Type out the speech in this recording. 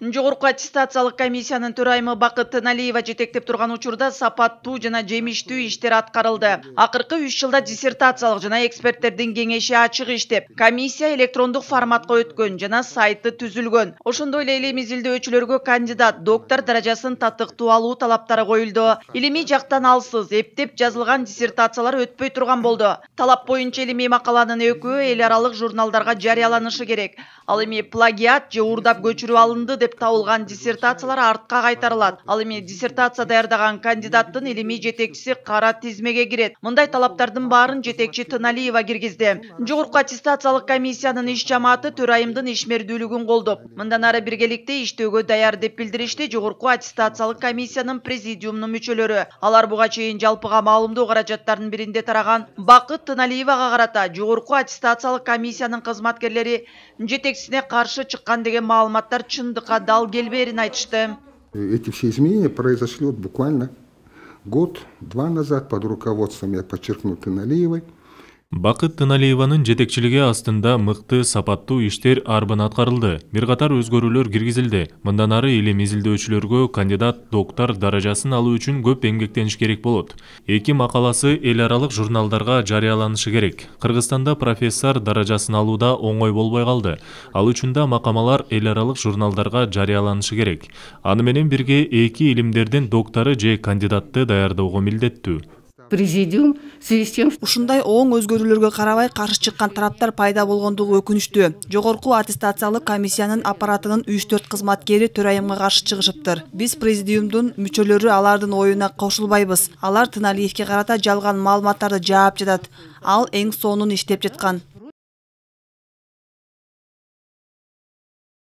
жогорку аттестациялык комиссиянын төрайымы бакыт тыналиева жетектеп турган учурда сапаттуу жана жемиштүү иштер аткарылды акыркы үч жылда диссертациялык жана эксперттердин кеңеши ачык иштеп комиссия электрондук форматка өткөн жана сайты түзүлгөн ошондой эле илим изилдөөчүлөргө кандидат доктор даражасын татыктуу алуу талаптары коюлду илимий жактан алсыз эптеп жазылган диссертациялар өтпөй турган болду талап боюнча илимий макаланын экөө эл аралык журналдарга жарыяланышы керек ал эми плагиат же уурдап көчүрүп алынды деп деп табылған диссертациялар артқа қайтарылады ал эми диссертация даярдаган кандидаттын илимий жетекчиси кара тизмеге кирет мындай талаптардын баарын жетекчи тыналиева киргизди жогорку аттестациялык комиссиянын иш жамааты төрайымдын ишмердүүлүгүн колдоп мындан ары биргеликте иштөөгө даяр деп билдиришти жогорку аттестациялык комиссиянын президиумунун мүчөлөрү алар буга чейин жалпыга маалымдоо каражаттарынын биринде тараган бакыт тыналиевага карата жогорку аттестациялык комиссиянын кызматкерлери жетекчисине каршы чыккан деген маалыматтар чындыкка Дал Гельберин айтышты. Эти все изменения произошли вот буквально год-два назад под руководством, я подчеркну, Тыналиевой. бакыт тыналиеванын жетекчилиги астында мыкты сапаттуу иштер арбын аткарылды бир катар өзгөрүүлөр киргизилди мындан ары илим изилдөөчүлөргө кандидат доктор даражасын алуу үчүн көп эмгектениш керек болот эки макаласы эл аралык журналдарга жарыяланышы керек кыргызстанда профессор даражасын алуу да оңой болбой калды ал үчүн да макамалар эл аралык журналдарга жарыяланышы керек аны менен бирге эки илимдердин доктору же кандидатты даярдоого милдеттүү президиум в связи с тем ушундай оң өзгөрүүлөргө карабай каршы чыккан тараптар пайда болгондугу өкүнүчтүү жогорку аттестациялык комиссиянын аппаратынын үч төрт кызматкери төрайымга каршы чыгышыптыр биз президиумдун мүчөлөрү алардын оюна кошулбайбыз алар тыналиевке карата жалган маалыматтарды жаап жатат ал эң сонун иштеп жаткан